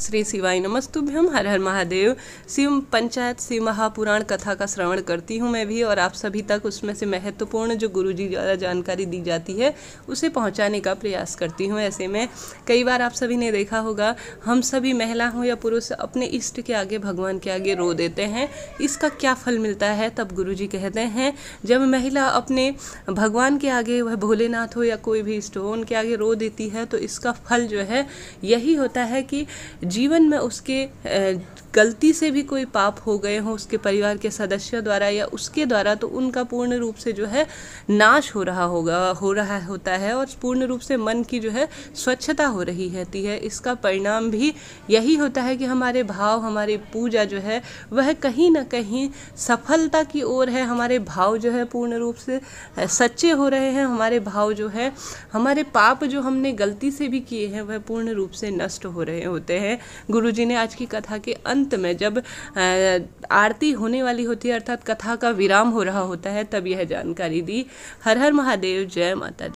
श्री शिवाय नमस्तुभ्यम हर हर महादेव शिव पंचायत शिव महापुराण कथा का श्रवण करती हूँ मैं भी और आप सभी तक उसमें से महत्वपूर्ण जो गुरु जी द्वारा जानकारी दी जाती है उसे पहुँचाने का प्रयास करती हूँ ऐसे में कई बार आप सभी ने देखा होगा हम सभी महिला हों या पुरुष अपने इष्ट के आगे भगवान के आगे रो देते हैं इसका क्या फल मिलता है तब गुरु जी कहते हैं जब महिला अपने भगवान के आगे वह भोलेनाथ हो या कोई भी इष्ट हो उनके आगे रो देती है तो इसका फल जो है यही होता है कि जीवन में उसके गलती से भी कोई पाप हो गए हों उसके परिवार के सदस्यों द्वारा या उसके द्वारा तो उनका पूर्ण रूप से जो है नाश हो रहा होगा हो रहा होता है और पूर्ण रूप से मन की जो है स्वच्छता हो रही रहती है इसका परिणाम भी यही होता है कि हमारे भाव हमारी पूजा जो है वह कहीं ना कहीं सफलता की ओर है हमारे भाव जो है पूर्ण रूप से सच्चे हो रहे हैं हमारे भाव जो है हमारे पाप जो हमने गलती से भी किए हैं वह पूर्ण रूप से नष्ट हो रहे होते हैं है गुरुजी ने आज की कथा के अंत में जब आरती होने वाली होती है अर्थात कथा का विराम हो रहा होता है तब यह जानकारी दी हर हर महादेव जय माता